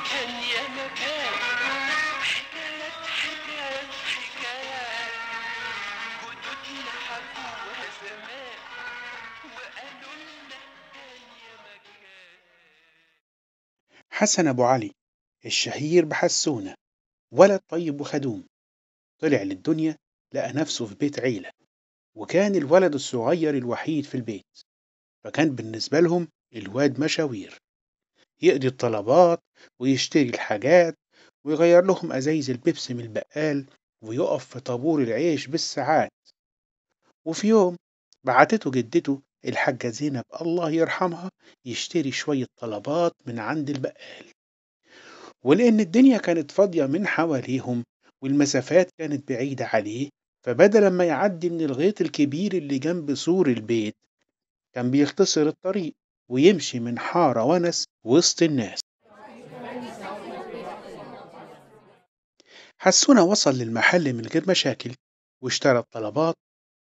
مكان يا مكان حكايات حكايات حكايات جدودنا حكوها زمان وقالوا لنا يا مكان حسن أبو علي الشهير بحسونة ولد طيب وخدوم طلع للدنيا لقى نفسه في بيت عيلة وكان الولد الصغير الوحيد في البيت فكان بالنسبة لهم الواد مشاوير يقضي الطلبات ويشتري الحاجات ويغير لهم أزايز البيبسي من البقال ويقف في طابور العيش بالساعات وفي يوم بعتته جدته الحاجة زينب الله يرحمها يشتري شوية طلبات من عند البقال ولأن الدنيا كانت فاضية من حواليهم والمسافات كانت بعيدة عليه فبدل ما يعدي من الغيط الكبير اللي جنب سور البيت كان بيختصر الطريق ويمشي من حارة ونس وسط الناس حسونة وصل للمحل من غير مشاكل واشترى الطلبات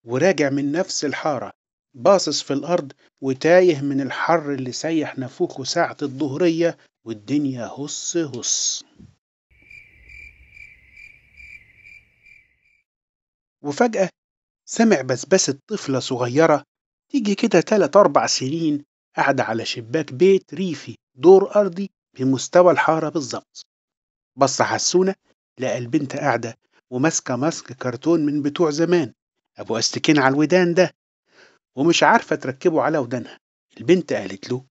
وراجع من نفس الحارة باصص في الأرض وتايه من الحر اللي سيح نافوخه ساعة الظهرية والدنيا هص هص وفجأة سمع بسبسة طفلة صغيرة تيجي كده تلات أربع سنين قاعدة على شباك بيت ريفي دور أرضي بمستوى الحارة بالظبط بص حسونة لقى البنت قاعدة وماسكة ماسك كرتون من بتوع زمان أبو أستكين على الودان ده ومش عارفة تركبه على ودانها البنت قالت له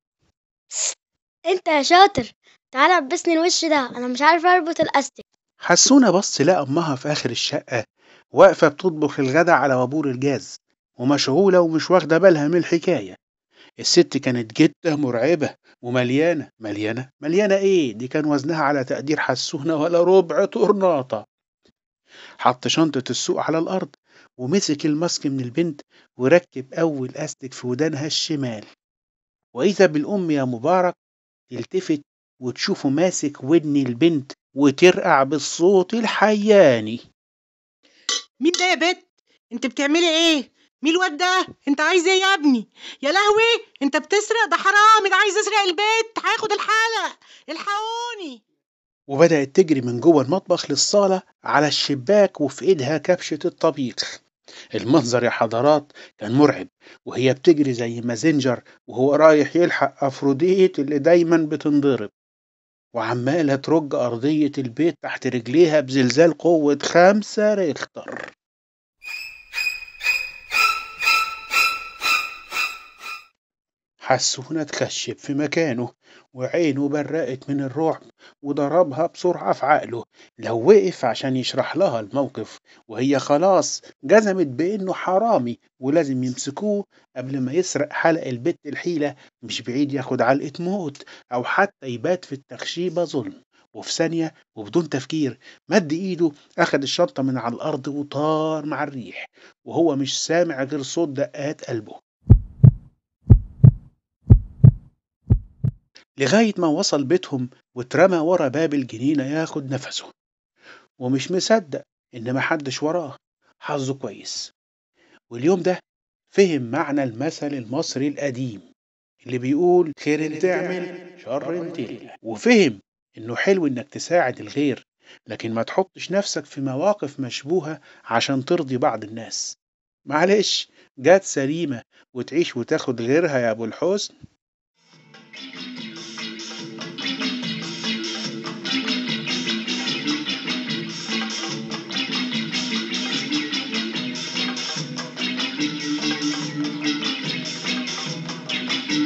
انت يا شاطر تعال البسني الوش ده انا مش عارف اربط الاستك حسونة بص لقى امها في اخر الشقة واقفة بتطبخ الغدا على بابور الجاز ومشغولة ومش واخدة بالها من الحكاية الست كانت جتة مرعبة ومليانة مليانة مليانة ايه دي كان وزنها على تقدير حسونة ولا ربع طرناطة حط شنطة السوق على الأرض ومسك الماسك من البنت وركب أول أستك في ودانها الشمال وإذا بالأم يا مبارك تلتفت وتشوفه ماسك ودن البنت وترقع بالصوت الحياني مين ده يا بت انت بتعملي ايه مين الواد ده انت عايز ايه يا ابني يا لهوي انت بتسرق ده حرام ده عايز يسرق البيت هياخد الحلق الحقوني وبدأت تجري من جوه المطبخ للصالة على الشباك وفي إيدها كبشة الطبيخ المنظر يا حضرات كان مرعب وهي بتجري زي مازنجر وهو رايح يلحق أفروديت اللي دايما بتنضرب وعمالة ترج أرضية البيت تحت رجليها بزلزال قوة خمسة ريختر حسونه اتخشب في مكانه وعينه برقت من الرعب وضربها بسرعة في عقله لو وقف عشان يشرح لها الموقف وهي خلاص جزمت بإنه حرامي ولازم يمسكوه قبل ما يسرق حلق البت الحيلة مش بعيد ياخد علقة موت أو حتى يبات في التخشيبة ظلم وفي ثانية وبدون تفكير مد إيده أخد الشنطة من على الأرض وطار مع الريح وهو مش سامع غير صوت دقات قلبه لغاية ما وصل بيتهم واترمى ورا باب الجنينة ياخد نفسه ومش مصدق إن محدش وراه حظه كويس واليوم ده فهم معنى المثل المصري القديم اللي بيقول خير تعمل شر تلك وفهم إنه حلو إنك تساعد الغير لكن ما تحطش نفسك في مواقف مشبوهة عشان ترضي بعض الناس معلش جات سليمة وتعيش وتاخد غيرها يا أبو الحسن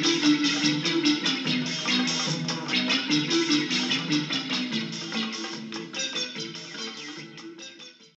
Thank you.